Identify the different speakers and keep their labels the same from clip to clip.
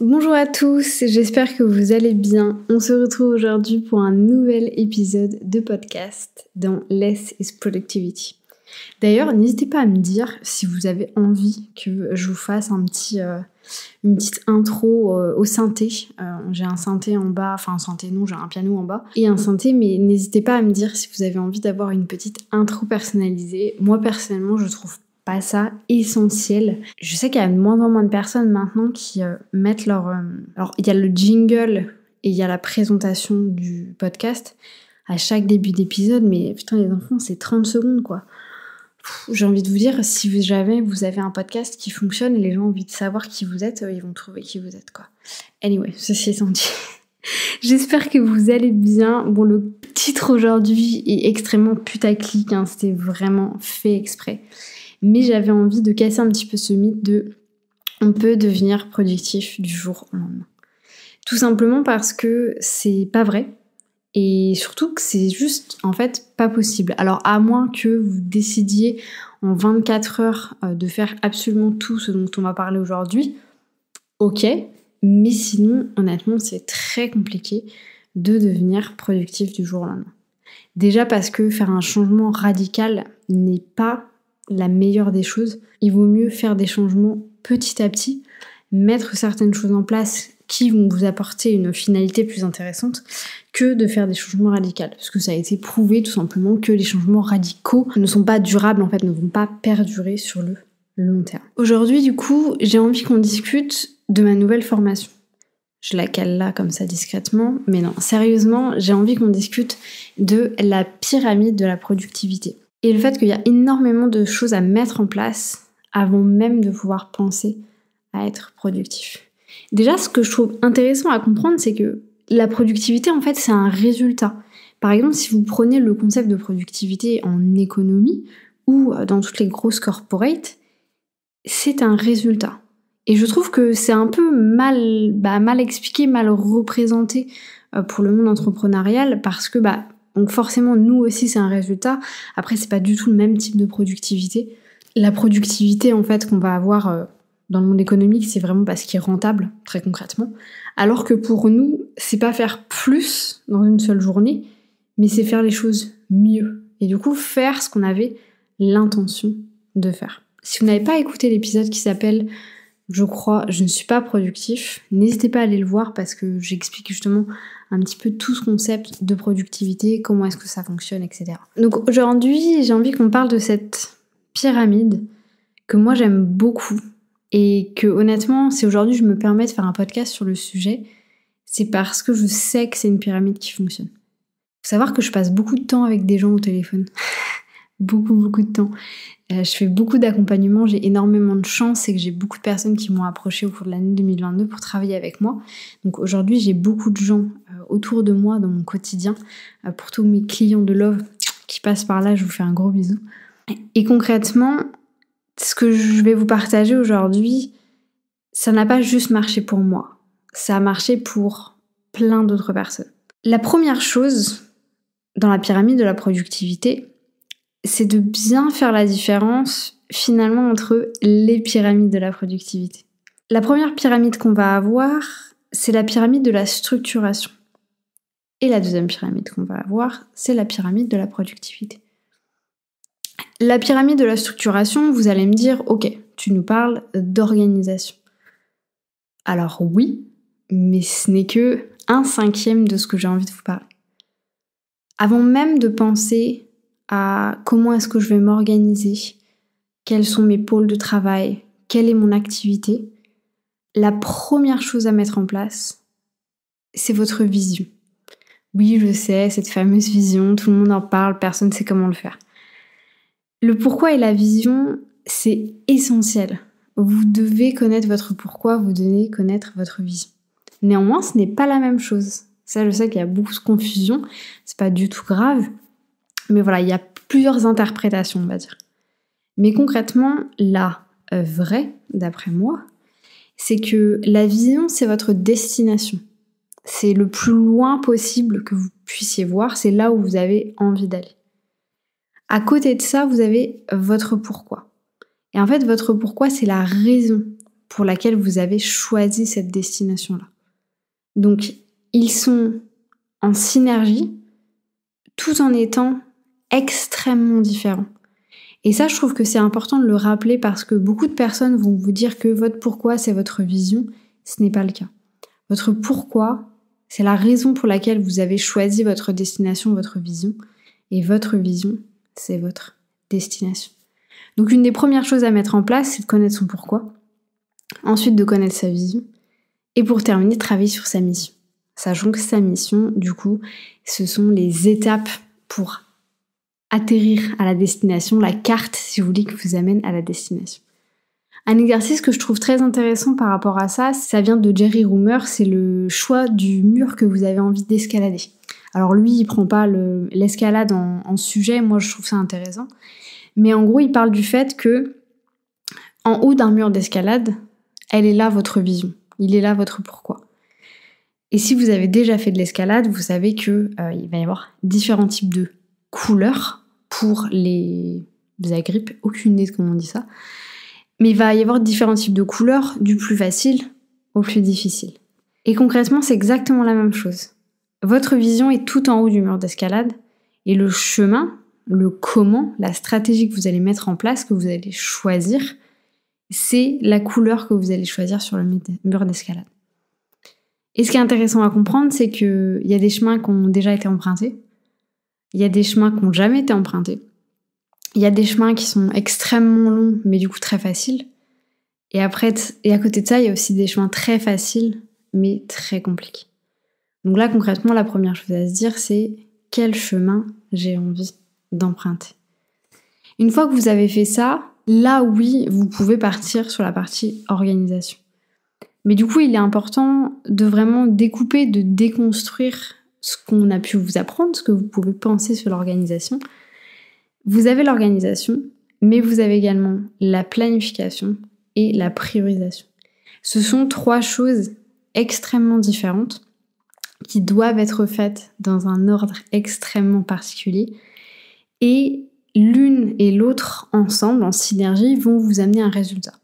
Speaker 1: Bonjour à tous, j'espère que vous allez bien. On se retrouve aujourd'hui pour un nouvel épisode de podcast dans Less is Productivity. D'ailleurs, n'hésitez pas à me dire si vous avez envie que je vous fasse un petit, euh, une petite intro euh, au synthé. Euh, j'ai un synthé en bas, enfin un synthé non, j'ai un piano en bas et un synthé, mais n'hésitez pas à me dire si vous avez envie d'avoir une petite intro personnalisée. Moi personnellement, je trouve pas ça essentiel. Je sais qu'il y a de moins en moins de personnes maintenant qui euh, mettent leur... Euh, alors il y a le jingle et il y a la présentation du podcast à chaque début d'épisode, mais putain les enfants c'est 30 secondes quoi. J'ai envie de vous dire, si vous, jamais vous avez un podcast qui fonctionne et les gens ont envie de savoir qui vous êtes, euh, ils vont trouver qui vous êtes quoi. Anyway, ceci étant dit. J'espère que vous allez bien. Bon, le titre aujourd'hui est extrêmement putaclic, hein, c'était vraiment fait exprès mais j'avais envie de casser un petit peu ce mythe de on peut devenir productif du jour au lendemain. Tout simplement parce que c'est pas vrai. Et surtout que c'est juste en fait pas possible. Alors à moins que vous décidiez en 24 heures euh, de faire absolument tout ce dont on va parler aujourd'hui, ok, mais sinon honnêtement c'est très compliqué de devenir productif du jour au lendemain. Déjà parce que faire un changement radical n'est pas la meilleure des choses. Il vaut mieux faire des changements petit à petit, mettre certaines choses en place qui vont vous apporter une finalité plus intéressante que de faire des changements radicaux. Parce que ça a été prouvé tout simplement que les changements radicaux ne sont pas durables, en fait, ne vont pas perdurer sur le long terme. Aujourd'hui, du coup, j'ai envie qu'on discute de ma nouvelle formation. Je la cale là comme ça discrètement, mais non, sérieusement, j'ai envie qu'on discute de la pyramide de la productivité et le fait qu'il y a énormément de choses à mettre en place avant même de pouvoir penser à être productif. Déjà, ce que je trouve intéressant à comprendre, c'est que la productivité, en fait, c'est un résultat. Par exemple, si vous prenez le concept de productivité en économie ou euh, dans toutes les grosses corporates, c'est un résultat. Et je trouve que c'est un peu mal, bah, mal expliqué, mal représenté euh, pour le monde entrepreneurial parce que bah, donc forcément, nous aussi, c'est un résultat. Après, c'est pas du tout le même type de productivité. La productivité, en fait, qu'on va avoir euh, dans le monde économique, c'est vraiment parce qu'il est rentable, très concrètement. Alors que pour nous, c'est pas faire plus dans une seule journée, mais c'est faire les choses mieux. Et du coup, faire ce qu'on avait l'intention de faire. Si vous n'avez pas écouté l'épisode qui s'appelle Je crois, je ne suis pas productif, n'hésitez pas à aller le voir parce que j'explique justement un petit peu tout ce concept de productivité, comment est-ce que ça fonctionne, etc. Donc aujourd'hui, j'ai envie qu'on parle de cette pyramide que moi j'aime beaucoup et que honnêtement, si aujourd'hui je me permets de faire un podcast sur le sujet, c'est parce que je sais que c'est une pyramide qui fonctionne. Faut savoir que je passe beaucoup de temps avec des gens au téléphone beaucoup, beaucoup de temps. Euh, je fais beaucoup d'accompagnement, j'ai énormément de chance et que j'ai beaucoup de personnes qui m'ont approché au cours de l'année 2022 pour travailler avec moi. Donc aujourd'hui, j'ai beaucoup de gens euh, autour de moi dans mon quotidien. Euh, pour tous mes clients de Love qui passent par là, je vous fais un gros bisou. Et concrètement, ce que je vais vous partager aujourd'hui, ça n'a pas juste marché pour moi, ça a marché pour plein d'autres personnes. La première chose dans la pyramide de la productivité, c'est de bien faire la différence finalement entre les pyramides de la productivité. La première pyramide qu'on va avoir, c'est la pyramide de la structuration. Et la deuxième pyramide qu'on va avoir, c'est la pyramide de la productivité. La pyramide de la structuration, vous allez me dire, ok, tu nous parles d'organisation. Alors oui, mais ce n'est que un cinquième de ce que j'ai envie de vous parler. Avant même de penser à comment est-ce que je vais m'organiser, quels sont mes pôles de travail, quelle est mon activité, la première chose à mettre en place, c'est votre vision. Oui, je sais, cette fameuse vision, tout le monde en parle, personne ne sait comment le faire. Le pourquoi et la vision, c'est essentiel. Vous devez connaître votre pourquoi, vous devez connaître votre vision. Néanmoins, ce n'est pas la même chose. Ça, je sais qu'il y a beaucoup de confusion, c'est pas du tout grave. Mais voilà, il y a plusieurs interprétations, on va dire. Mais concrètement, la euh, vraie, d'après moi, c'est que la vision, c'est votre destination. C'est le plus loin possible que vous puissiez voir, c'est là où vous avez envie d'aller. À côté de ça, vous avez votre pourquoi. Et en fait, votre pourquoi, c'est la raison pour laquelle vous avez choisi cette destination-là. Donc, ils sont en synergie tout en étant extrêmement différents. Et ça, je trouve que c'est important de le rappeler parce que beaucoup de personnes vont vous dire que votre pourquoi, c'est votre vision. Ce n'est pas le cas. Votre pourquoi, c'est la raison pour laquelle vous avez choisi votre destination, votre vision. Et votre vision, c'est votre destination. Donc une des premières choses à mettre en place, c'est de connaître son pourquoi. Ensuite, de connaître sa vision. Et pour terminer, travailler sur sa mission. Sachant que sa mission, du coup, ce sont les étapes pour atterrir à la destination, la carte, si vous voulez, qui vous amène à la destination. Un exercice que je trouve très intéressant par rapport à ça, ça vient de Jerry Roomer, c'est le choix du mur que vous avez envie d'escalader. Alors lui, il prend pas l'escalade en, sujet, moi je trouve ça intéressant. Mais en gros, il parle du fait que en haut d'un mur d'escalade, elle est là votre vision, il est là votre pourquoi. Et si vous avez déjà fait de l'escalade, vous savez que euh, il va y avoir différents types de couleurs pour les, agrippes, aucune idée de comment on dit ça. Mais il va y avoir différents types de couleurs, du plus facile au plus difficile. Et concrètement, c'est exactement la même chose. Votre vision est tout en haut du mur d'escalade et le chemin, le comment, la stratégie que vous allez mettre en place, que vous allez choisir, c'est la couleur que vous allez choisir sur le mur d'escalade. Et ce qui est intéressant à comprendre, c'est qu'il y a des chemins qui ont déjà été empruntés, il y a des chemins qui n'ont jamais été empruntés. Il y a des chemins qui sont extrêmement longs, mais du coup très faciles. Et après, et à côté de ça, il y a aussi des chemins très faciles, mais très compliqués. Donc là, concrètement, la première chose à se dire, c'est quel chemin j'ai envie d'emprunter. Une fois que vous avez fait ça, là oui, vous pouvez partir sur la partie organisation. Mais du coup, il est important de vraiment découper, de déconstruire ce qu'on a pu vous apprendre, ce que vous pouvez penser sur l'organisation. Vous avez l'organisation, mais vous avez également la planification et la priorisation. Ce sont trois choses extrêmement différentes qui doivent être faites dans un ordre extrêmement particulier et l'une et l'autre ensemble, en synergie, vont vous amener un résultat.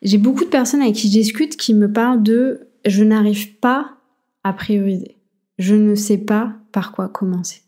Speaker 1: J'ai beaucoup de personnes avec qui je discute qui me parlent de je n'arrive pas à prioriser je ne sais pas par quoi commencer.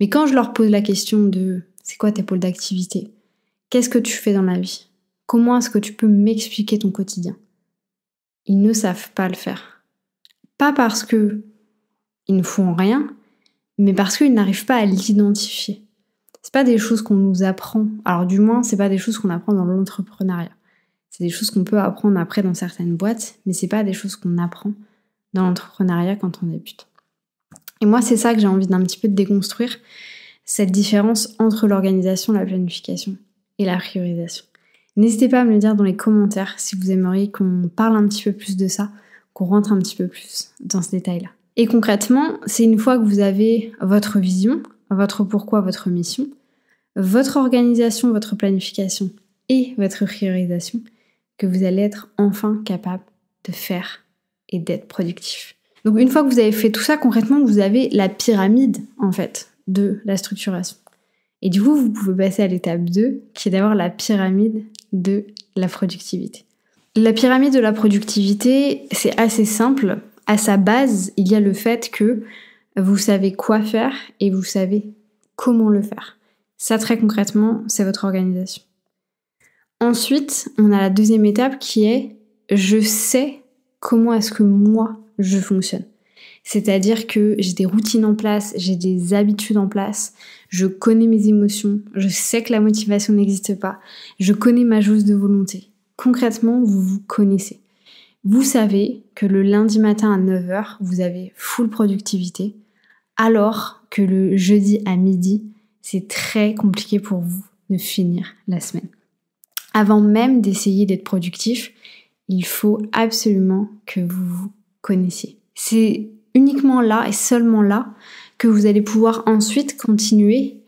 Speaker 1: Mais quand je leur pose la question de c'est quoi tes pôles d'activité Qu'est-ce que tu fais dans la vie Comment est-ce que tu peux m'expliquer ton quotidien Ils ne savent pas le faire. Pas parce que ils ne font rien, mais parce qu'ils n'arrivent pas à l'identifier. C'est pas des choses qu'on nous apprend. Alors du moins, c'est pas des choses qu'on apprend dans l'entrepreneuriat. C'est des choses qu'on peut apprendre après dans certaines boîtes, mais c'est pas des choses qu'on apprend dans l'entrepreneuriat quand on débute. Et moi, c'est ça que j'ai envie d'un petit peu de déconstruire, cette différence entre l'organisation, la planification et la priorisation. N'hésitez pas à me le dire dans les commentaires si vous aimeriez qu'on parle un petit peu plus de ça, qu'on rentre un petit peu plus dans ce détail-là. Et concrètement, c'est une fois que vous avez votre vision, votre pourquoi, votre mission, votre organisation, votre planification et votre priorisation que vous allez être enfin capable de faire et d'être productif. Donc une fois que vous avez fait tout ça, concrètement, vous avez la pyramide, en fait, de la structuration. Et du coup, vous pouvez passer à l'étape 2, qui est d'avoir la pyramide de la productivité. La pyramide de la productivité, c'est assez simple. À sa base, il y a le fait que vous savez quoi faire et vous savez comment le faire. Ça, très concrètement, c'est votre organisation. Ensuite, on a la deuxième étape qui est je sais comment est-ce que moi je fonctionne. C'est-à-dire que j'ai des routines en place, j'ai des habitudes en place, je connais mes émotions, je sais que la motivation n'existe pas, je connais ma jauge de volonté. Concrètement, vous vous connaissez. Vous savez que le lundi matin à 9h, vous avez full productivité, alors que le jeudi à midi, c'est très compliqué pour vous de finir la semaine. Avant même d'essayer d'être productif, il faut absolument que vous vous connaissiez. C'est uniquement là et seulement là que vous allez pouvoir ensuite continuer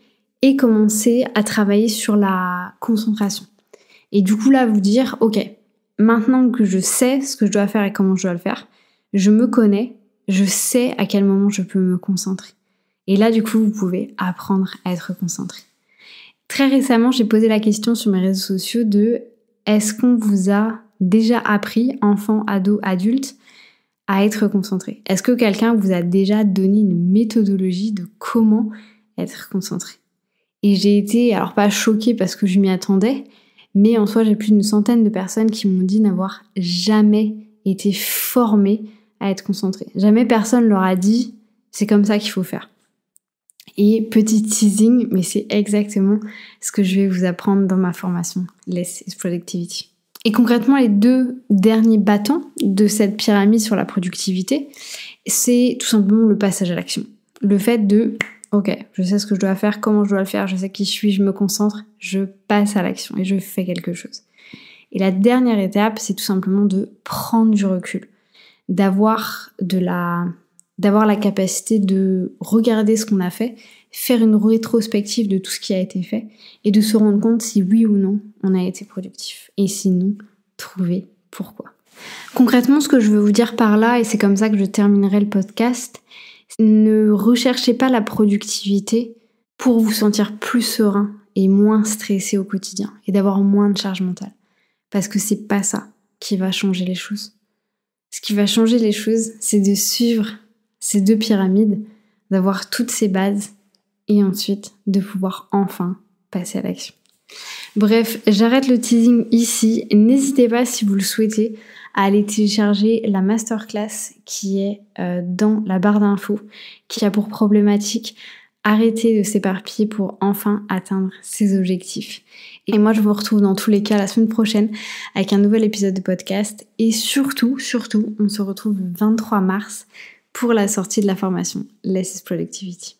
Speaker 1: et commencer à travailler sur la concentration. Et du coup là vous dire ok, maintenant que je sais ce que je dois faire et comment je dois le faire, je me connais, je sais à quel moment je peux me concentrer. Et là du coup vous pouvez apprendre à être concentré. Très récemment j'ai posé la question sur mes réseaux sociaux de est-ce qu'on vous a déjà appris, enfant, ado, adulte, à être concentré Est-ce que quelqu'un vous a déjà donné une méthodologie de comment être concentré Et j'ai été, alors pas choquée parce que je m'y attendais, mais en soi j'ai plus d'une centaine de personnes qui m'ont dit n'avoir jamais été formées à être concentré. Jamais personne leur a dit c'est comme ça qu'il faut faire. Et petit teasing, mais c'est exactement ce que je vais vous apprendre dans ma formation Less Productivity. Et concrètement, les deux derniers battants de cette pyramide sur la productivité, c'est tout simplement le passage à l'action. Le fait de, ok, je sais ce que je dois faire, comment je dois le faire, je sais qui je suis, je me concentre, je passe à l'action et je fais quelque chose. Et la dernière étape, c'est tout simplement de prendre du recul, d'avoir de la, d'avoir la capacité de regarder ce qu'on a fait, faire une rétrospective de tout ce qui a été fait et de se rendre compte si oui ou non on a été productif. Et sinon, trouver pourquoi. Concrètement, ce que je veux vous dire par là, et c'est comme ça que je terminerai le podcast, ne recherchez pas la productivité pour vous sentir plus serein et moins stressé au quotidien et d'avoir moins de charge mentale. Parce que c'est pas ça qui va changer les choses. Ce qui va changer les choses, c'est de suivre ces deux pyramides, d'avoir toutes ces bases et ensuite de pouvoir enfin passer à l'action. Bref, j'arrête le teasing ici. N'hésitez pas si vous le souhaitez à aller télécharger la masterclass qui est euh, dans la barre d'infos, qui a pour problématique arrêter de s'éparpiller pour enfin atteindre ses objectifs. Et moi, je vous retrouve dans tous les cas la semaine prochaine avec un nouvel épisode de podcast. Et surtout, surtout, on se retrouve le 23 mars pour la sortie de la formation Less is Productivity.